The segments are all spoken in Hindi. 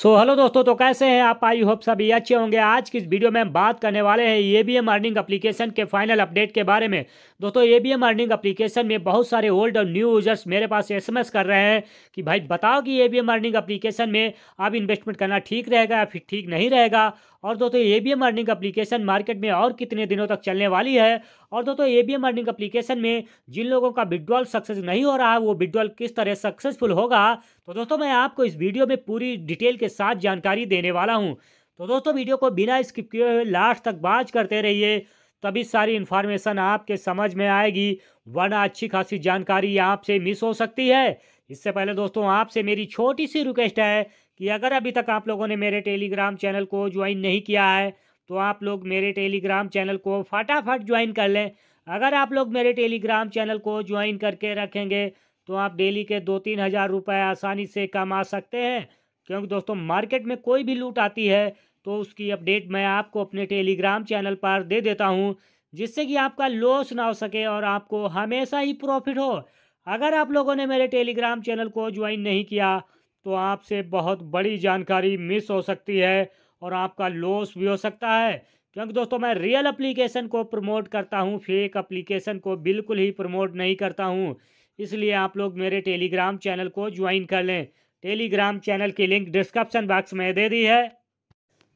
सो so, हेलो दोस्तों तो कैसे हैं आप आई होप सभी अच्छे होंगे आज की इस वीडियो में हम बात करने वाले हैं A B M earning application के फाइनल अपडेट के बारे में दोस्तों A B M earning application में बहुत सारे ओल्ड और न्यू यूजर्स मेरे पास एसएमएस कर रहे हैं कि भाई बताओ कि A B M earning application में आप इन्वेस्टमेंट करना ठीक रहेगा या फिर ठीक नहीं रहेगा और दोस्तों A B M earning application market में और कितने दिनों तक चलने वाली है और दोस्तों A B M earning application में जिन लोगों का विड्रॉल सक्सेस नहीं हो रहा है वो विड्रॉल किस तरह सक्सेसफुल होगा तो दोस्तों मैं आपको इस वीडियो में पूरी डिटेल के साथ जानकारी देने वाला हूँ तो दोस्तों वीडियो को बिना स्किप किए हुए लास्ट तक बात करते रहिए तभी सारी इन्फॉर्मेशन आपके समझ में आएगी वरना अच्छी खासी जानकारी आपसे मिस हो सकती है इससे पहले दोस्तों आपसे मेरी छोटी सी रिक्वेस्ट है कि अगर अभी तक आप लोगों ने मेरे टेलीग्राम चैनल को ज्वाइन नहीं किया है तो आप लोग मेरे टेलीग्राम चैनल को फटाफट ज्वाइन कर लें अगर आप लोग मेरे टेलीग्राम चैनल को ज्वाइन करके रखेंगे तो आप डेली के दो तीन हज़ार रुपये आसानी से कमा सकते हैं क्योंकि दोस्तों मार्केट में कोई भी लूट आती है तो उसकी अपडेट मैं आपको अपने टेलीग्राम चैनल पर दे देता हूँ जिससे कि आपका लॉस ना हो सके और आपको हमेशा ही प्रॉफिट हो अगर आप लोगों ने मेरे टेलीग्राम चैनल को ज्वाइन नहीं किया तो आपसे बहुत बड़ी जानकारी मिस हो सकती है और आपका लॉस भी हो सकता है क्योंकि दोस्तों मैं रियल एप्लीकेशन को प्रमोट करता हूँ फेक एप्लीकेशन को बिल्कुल ही प्रमोट नहीं करता हूँ इसलिए आप लोग मेरे टेलीग्राम चैनल को ज्वाइन कर लें टेलीग्राम चैनल की लिंक डिस्क्रिप्शन बॉक्स में दे दी है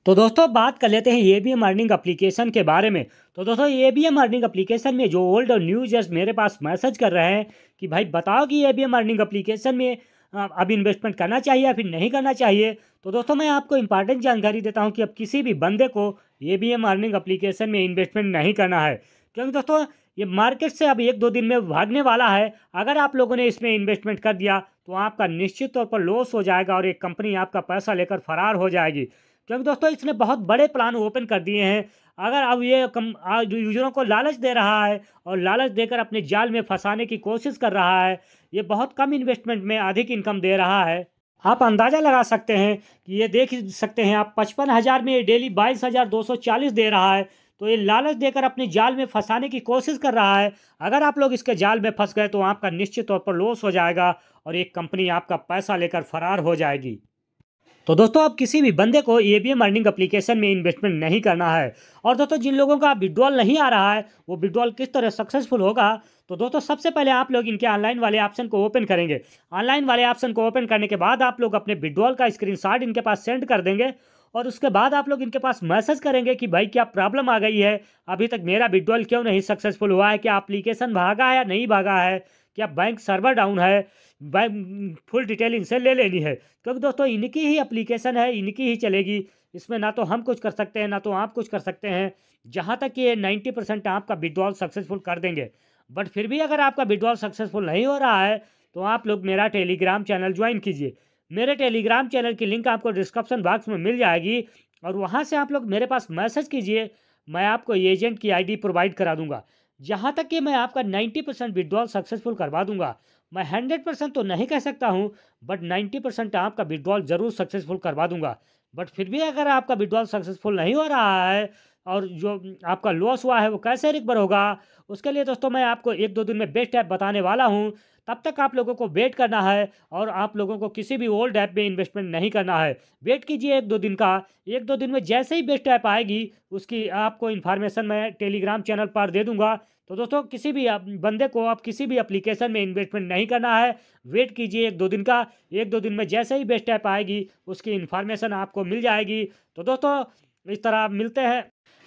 तो दोस्तों बात कर लेते हैं A B M earning application के बारे में तो दोस्तों A B M earning application में जो ओल्ड और न्यू यूजर्स मेरे पास मैसेज कर रहे हैं कि भाई बताओ कि A B M earning application में हाँ, अब इन्वेस्टमेंट करना चाहिए या फिर नहीं करना चाहिए तो दोस्तों मैं आपको इंपॉर्टेंट जानकारी देता हूँ कि अब किसी भी बंदे को A B M earning application में इन्वेस्टमेंट नहीं करना है क्योंकि दोस्तों ये मार्केट से अब एक दो दिन में भागने वाला है अगर आप लोगों ने इसमें इन्वेस्टमेंट कर दिया तो आपका निश्चित तौर पर लॉस हो जाएगा और एक कंपनी आपका पैसा लेकर फरार हो जाएगी क्योंकि दोस्तों इसने बहुत बड़े प्लान ओपन कर दिए हैं अगर अब ये कम यूजरों को लालच दे रहा है और लालच देकर अपने जाल में फंसाने की कोशिश कर रहा है ये बहुत कम इन्वेस्टमेंट में अधिक इनकम दे रहा है आप अंदाज़ा लगा सकते हैं कि ये देख सकते हैं आप पचपन हज़ार में ये डेली बाईस हज़ार दो सौ चालीस दे रहा है तो ये लालच देकर अपने जाल में फंसाने की कोशिश कर रहा है अगर आप लोग इसके जाल में फंस गए तो आपका निश्चित तौर पर लॉस हो जाएगा और एक कंपनी आपका पैसा लेकर फरार हो जाएगी तो दोस्तों आप किसी भी बंदे को A B M earning application में इन्वेस्टमेंट नहीं करना है और दोस्तों जिन लोगों का विड्रॉल नहीं आ रहा है वो विड्रॉल किस तरह सक्सेसफुल होगा तो दोस्तों सबसे पहले आप लोग इनके ऑनलाइन वाले ऑप्शन को ओपन करेंगे ऑनलाइन वाले ऑप्शन को ओपन करने के बाद आप लोग अपने विड्रॉल का स्क्रीन इनके पास सेंड कर देंगे और उसके बाद आप लोग इनके पास मैसेज करेंगे कि भाई क्या प्रॉब्लम आ गई है अभी तक मेरा विड्रॉल क्यों नहीं सक्सेसफुल हुआ है क्या अप्लीकेशन भागा है या नहीं भागा है क्या बैंक सर्वर डाउन है बैंक फुल डिटेल इनसे ले लेनी है क्योंकि तो दोस्तों इनकी ही अप्लीकेशन है इनकी ही चलेगी इसमें ना तो हम कुछ कर सकते हैं ना तो आप कुछ कर सकते हैं जहाँ तक ये नाइन्टी परसेंट आपका विड्रॉल सक्सेसफुल कर देंगे बट फिर भी अगर आपका विड्रॉल सक्सेसफुल नहीं हो रहा है तो आप लोग मेरा टेलीग्राम चैनल ज्वाइन कीजिए मेरे टेलीग्राम चैनल की लिंक आपको डिस्क्रिप्शन बॉक्स में मिल जाएगी और वहाँ से आप लोग मेरे पास मैसेज कीजिए मैं आपको एजेंट की आईडी प्रोवाइड करा दूंगा जहाँ तक कि मैं आपका 90 परसेंट विड्रॉल सक्सेसफुल करवा दूंगा मैं 100 परसेंट तो नहीं कह सकता हूँ बट 90 परसेंट आपका विड्रॉल जरूर सक्सेसफुल करवा दूंगा बट फिर भी अगर आपका विड्रॉल सक्सेसफुल नहीं हो रहा है और जो आपका लॉस हुआ है वो कैसे रिकवर होगा उसके लिए दोस्तों मैं आपको एक दो दिन में बेस्ट ऐप बताने वाला हूँ तब तक आप लोगों को वेट करना है और आप लोगों को किसी भी ओल्ड ऐप में इन्वेस्टमेंट नहीं करना है वेट कीजिए एक दो दिन का एक दो दिन में जैसे ही बेस्ट ऐप आएगी उसकी आपको इन्फॉर्मेशन मैं टेलीग्राम चैनल पर दे दूंगा तो दोस्तों किसी भी बंदे को आप किसी भी एप्लीकेशन में इन्वेस्टमेंट नहीं करना है वेट कीजिए एक दो दिन का एक दो दिन में जैसे ही बेस्ट ऐप आएगी उसकी इन्फॉर्मेशन आपको मिल जाएगी तो दोस्तों इस तरह मिलते हैं